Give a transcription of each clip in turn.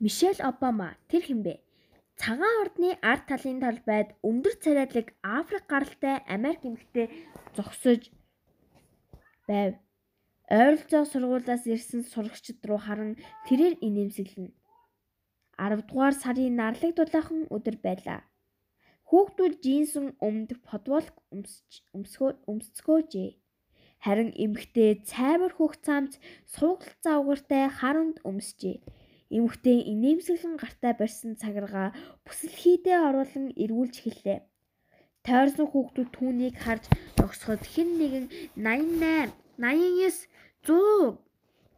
Мишель Обама тэр хинбэ? Цагаан ордны ард талын талбайд өндөр царайлаг Африк гаралтай Америк эмэгтэй зогсож байв. Ойролцоо сургуулиас ирсэн сурагчид руу харан тэрээр инээмсэглэнэ. 10 дугаар сарын нарлаг дулаахан өдөр байлаа. Хүүхдүүд жинсэн өмд подволк өмсгөө өмсцгөөжээ. Харин эмэгтэй цайвар хөх цамц сургалцаа угартай харунд өмсжээ. Эмэгтэй инээмсэглэн гартаа барьсан цагаргаа бүсэлхийдээ оруулан эргүүлж эхэллээ. Тойрсон хүүхдүүд түүнийг харж ногсоход хэн нэгэн 88, 89, 100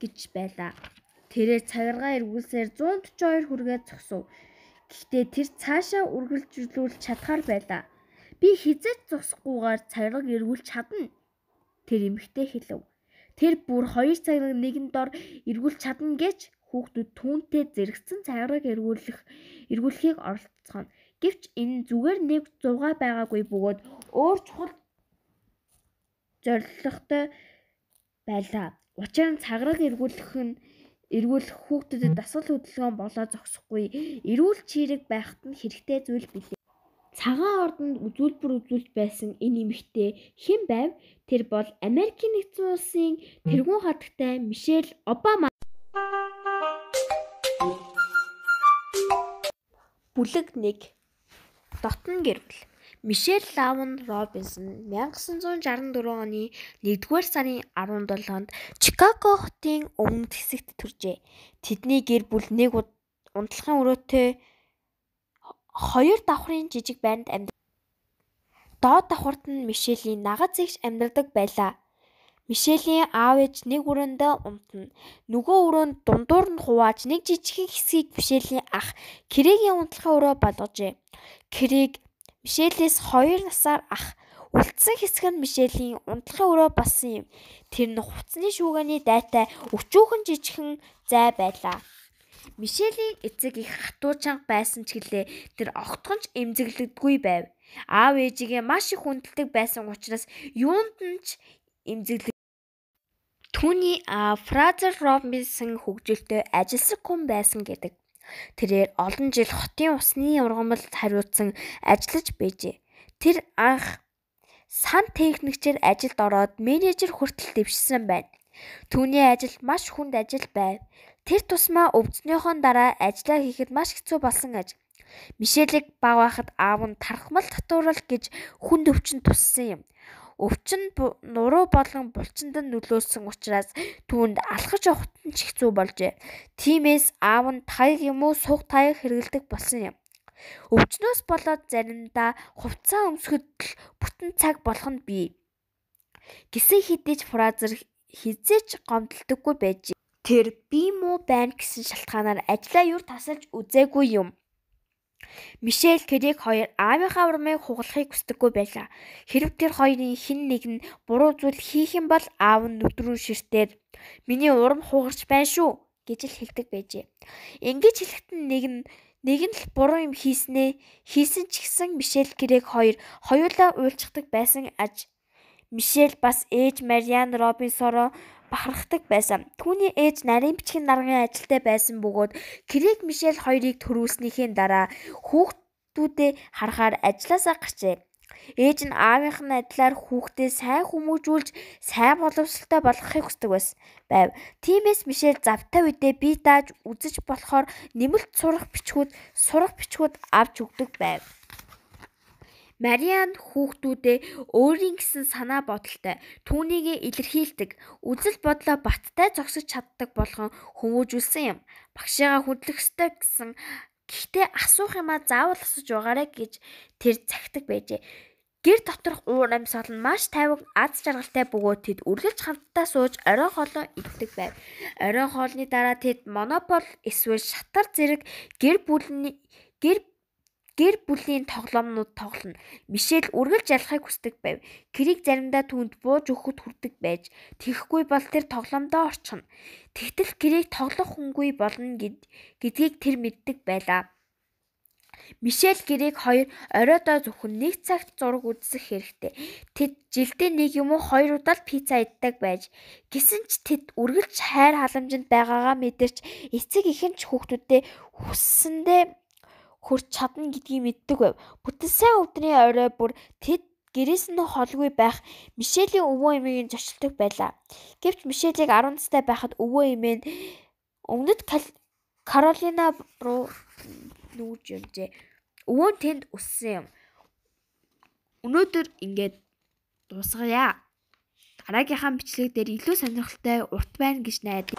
гэж байлаа. Тэрээр цагаргаа эргүүлсээр 142 хүргээ зогсов. Гэхдээ тэр цаашаа үргэлжлүүлж чадхаар байлаа. Би хизээч зогсохгүйгээр цагараг эргүүлж чадна. Тэр эмэгтэй хэлв. Тэр бүр 2 цагийн нэгэн дор эргүүлж чадна гэж хүүхдүүд түүнтэй зэрэгцэн цагаараг эргүүлэх эргүүлэхийг оролцооно. Гэвч энэ зүгээр нэг зугаа байгаагүй бөгөөд өөр чухал зорилготой байлаа. Учир нь цагаараг эргүүлэх нь эргүүлэх хүүхдэд дасгал хөдөлгөөн болоо зогсохгүй. Эрүүл чирэг байхад нь хэрэгтэй зүйл билээ. Цагаан ордонд үзүүлбэр үзүүлж байсан энэ эмэгтэй хэн байв? Тэр бол Америкийн нэгдсэн улсын тэргуун хатагтай Мишель Обама Бүлэг 1 Дотн гэр бүл Мишель Лавн Робинсон 1964 оны 1-р сарын 17-нд Чикаго хотын өмнөд хэсэгт төржээ. Тэдний гэр бүл нэг унтлахын өрөөтэй хоёр давхрын жижиг байранд амьд. Доод давхарт нь Мишелийн нагац эгч амьдардаг байлаа. Мишелийн аав ээж нэг өрөөндөө унтна. Нөгөө өрөөнд дундуур нь хувааж нэг жижигхэн хэсгийг Мишелийн ах Крэгийн унтлахын өрөө болгожээ. Крэг Мишелээс 2 насаар ах үлдсэн хэсэг нь Мишелийн унтлахын өрөө болсон юм. Тэр нь хуцны шүүгээний дайтай өчүүхэн жижигхэн зай байлаа. Мишелийн эцэг их хатуу чанга байсан ч гэлээ тэр огтхонч эмзэглэгдгүй байв. Аав ээжигээ маш их хүндэлдэг байсан учраас юунд нь ч эмзэглэг Түүний Фразер Робинсон хөгжилтэй ажилсаг хүн байсан гэдэг. Тэрээр олон жил хотын усны ургамалд хариуцсан ажиллаж байжээ. Тэр анх сан техникчээр ажилд ороод менежер хүртэл дэвшсэн байна. Түүний ажил маш хүнд ажил байв. Тэр тусмаа өвдснөөхөө дараа ажиллаа хийхэд маш хэцүү болсон аж. Мишелийг баг байхад аав нь тархмал татуурал гэж хүнд өвчин туссан юм. Өвчин нуруу болон булчинд нь нөлөөсөн учраас түүнд алхаж явахт нь ч хэцүү болжээ. Тимээс аав нь таяг юм уу сух таяг хэрэгэлдэг болсон юм. Өвчнөөс болоод заримдаа хувцас өмсөхөд л бүтэн цаг болох нь бий. Гисэн хідэж Фразер хизээч гомдлдоггүй байж. Тэр би муу байна гэсэн шалтгаанаар ажлаа юр тасалж үзээгүй юм. Мишель Кэрэг хоёр аавынхаа урмыг хугалахыг хүсдэггүй байлаа. Хэрв тэр хоёрын хэн нэг нь буруу зүйл хийх юм бол аав нь нүдрүү ширтээд "Миний урам хугарч байна шүү" гэж л хэлдэг байжээ. Ингэж хэлэхэд нэг нь нэг нь л буруу юм хийснэ. Хийсэн ч гэсэн Мишель Кэрэг хоёр хоёулаа уйлчдаг байсан аж Мишель бас ээж Мариан Робинсоро бахархдаг байсан. Түүний ээж нарийн бичгийн даргын ажилтай байсан бөгөөд Крэг Мишель хоёрыг төрүүлснийхээ дараа хүүхдүүдээ харахаар ажилласаа гарчээ. Ээж нь аавынх нь адилаар хүүхдээ сайн хүмүүжүүлж, сайн боловсралтай болгохыг хүсдэг байсан байв. Тиймээс Мишель завтай үедээ бие дааж үзэж болохоор нэмэлт сурах бичгүүд, сурах бичгүүд авч өгдөг байв. Мариан хүүхдүүдээ өөрийн гэсэн санаа бодолтой түүнийг илэрхийлдэг, үзэл бодлоо баттай зогсож чаддаг болгон хүмүүжүүлсэн юм. Багшаагаа хүндлэх ёстой гэсэн гэхдээ асуух юмаа заавал асууж байгаарэ гэж тэр цагтаг байжээ. Гэр доторх уур амьсгал нь маш тайван аз жаргалтай бөгөөд тэд үргэлж хамтдаа сууж орой хоолоо иддэг байв. Орой хоолны дараа тэд монополь эсвэл шатар зэрэг гэр бүлийн гэр гэр бүлийн тоглоомнууд тоглоно. Мишель үргэлж ялахыг хүсдэг байв. Крийг заримдаа түнд бууж өгөхөд хүрдэг байж, тэгэхгүй бол тэр тоглоомдоо орчихно. Тэгтэл Крийг тоглох хүнгүй болно гэдгийг тэр мэддэг байлаа. Мишель гэрийг хоёр оройдоо зөвхөн нэг цагт зураг үзэх хэрэгтэй. Тэд жилдээ нэг юм уу хоёр удаа л пицца иддэг байж. Гэсэн ч тэд үргэлж хайр халамжинд байгаагаа мэдэрч эцэг эхэн ч хүүхдүүдээ хүссэндээ хүрч чадна гэдгийг мэддэг байв. Бүтэн сайн өвдрийн орой бүр тэд гэрээс нь холгүй байх Мишелийн өвөө эмийн зочлдог байлаа. Гэвч Мишелийг 10 настай байхад өвөө эмээ нь өмнөд Каролина руу нүүж юмжээ. Өвөө нь тэнд өссөн юм. Өнөөдөр ингээд дуусгая. Дараагийнхаа бичлэг дээр илүү сонирхолтой урт байна гэж найдаж